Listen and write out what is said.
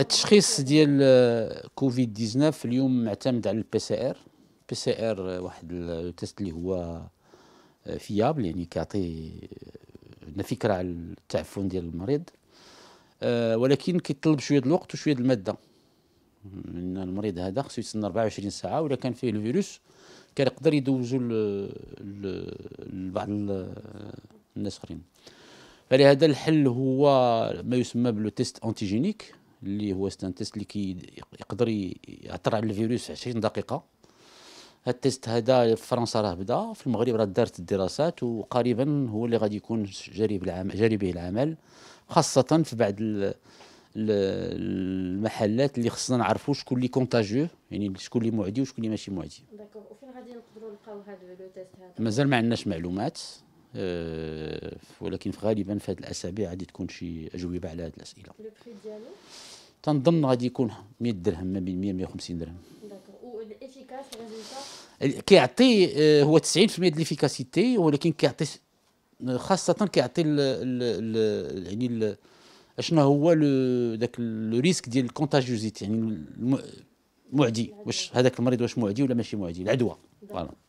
التشخيص ديال كوفيد 19 اليوم معتمد على البي سي ار بي سي ار واحد التست اللي هو فيابل يعني كيعطي فكره على التعفن ديال المريض آه، ولكن كيطلب شويه الوقت وشويه الماده لان المريض هذا خصو يتسنى 24 ساعه ولا كان فيه الفيروس كان يقدر يدوزوا لبعض الناس اخرين فلهذا الحل هو ما يسمى بلو تيست انتيجينيك اللي هو ستان تيست اللي كي يقدر يعثر على الفيروس 20 دقيقه هاد التيست هذا في فرنسا راه بدا في المغرب راه دارت الدراسات وقريبا هو اللي غادي يكون جاري بالعمل جاري به العمل خاصه في بعض المحلات اللي خصنا نعرفوا شكون اللي كونتاجيو يعني شكون اللي معدي وشكون اللي ماشي معدي داكوغ غادي نقدروا نلقاو هذا لو تيست هذا مازال ما عندناش معلومات آه، ولكن ولكن غالبا في هذه الاسابيع غادي تكون شي اجوبه على هذه الاسئله لو بري ديالو تنظن غادي يكون 100 درهم ما بين 100 150 درهم والافيكاس كيعطي آه، هو 90% ديال ولكن كيعطي خاصه كيعطي يعني اشنو هو ذاك لو ريسك ديال الكونتاجيوزيتي يعني معدي واش هذاك المريض واش معدي ولا ماشي معدي العدوى فوالا